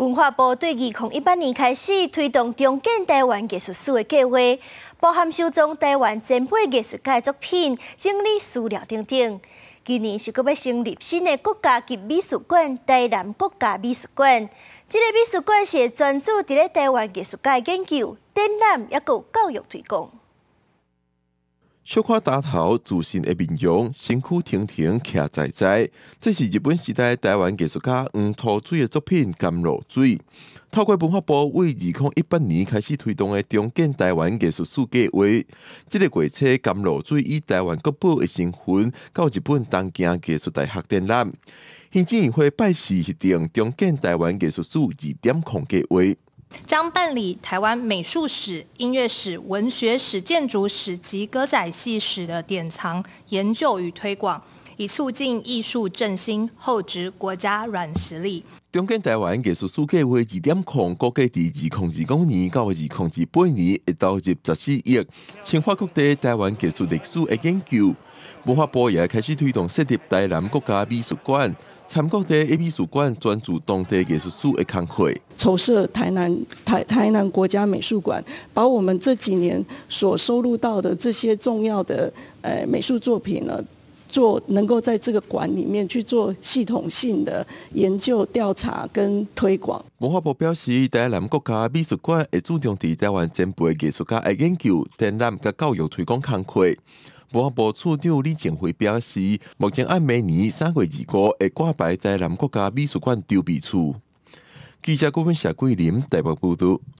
文化部对二零一八年开始推动重建台湾艺术史的计划，包含收藏台湾珍贵艺术佳作、品整理史料等等。今年是搁要成立新的国家级美术馆——台南国家美术馆。这个美术馆是专注伫咧台湾艺术界研究、展览，也有教育推广。小可打头，自信的面容，身躯婷婷骑在在。这是日本时代台湾艺术家黄土水的作品《甘露水》。透过文化部为二零一八年开始推动的中建台湾艺术史计划，即个月策《甘露水》以台湾国宝的身份到日本东京艺术大学展览，甚至会拜师协定中建台湾艺术史二点框计划。将办理台湾美术史、音乐史、文学史、建筑史及歌仔戏史的典藏、研究与推广，以促进艺术振兴，厚植国家软实力。中间台湾技术苏机会二点五，国际第二级控制工业，第二级控制半年，一到入十四亿，清华国际台湾技术历史的研究。文化部也开始推动设立台南国家美术馆，参考的 A 美术馆专注当地艺术史的刊会，筹设台南台台南国家美术馆，把我们这几年所收录到的这些重要的呃美术作品呢，做能够在这个馆里面去做系统性的研究、调查跟推广。文化部表示，台南国家美术馆会注重地台湾前辈艺术家，的研究、展览的教育推广刊会。文化部处长李景辉表示，目前按每年三月二五会挂牌在南国家美术馆筹备处。记者郭文社桂林台北报道。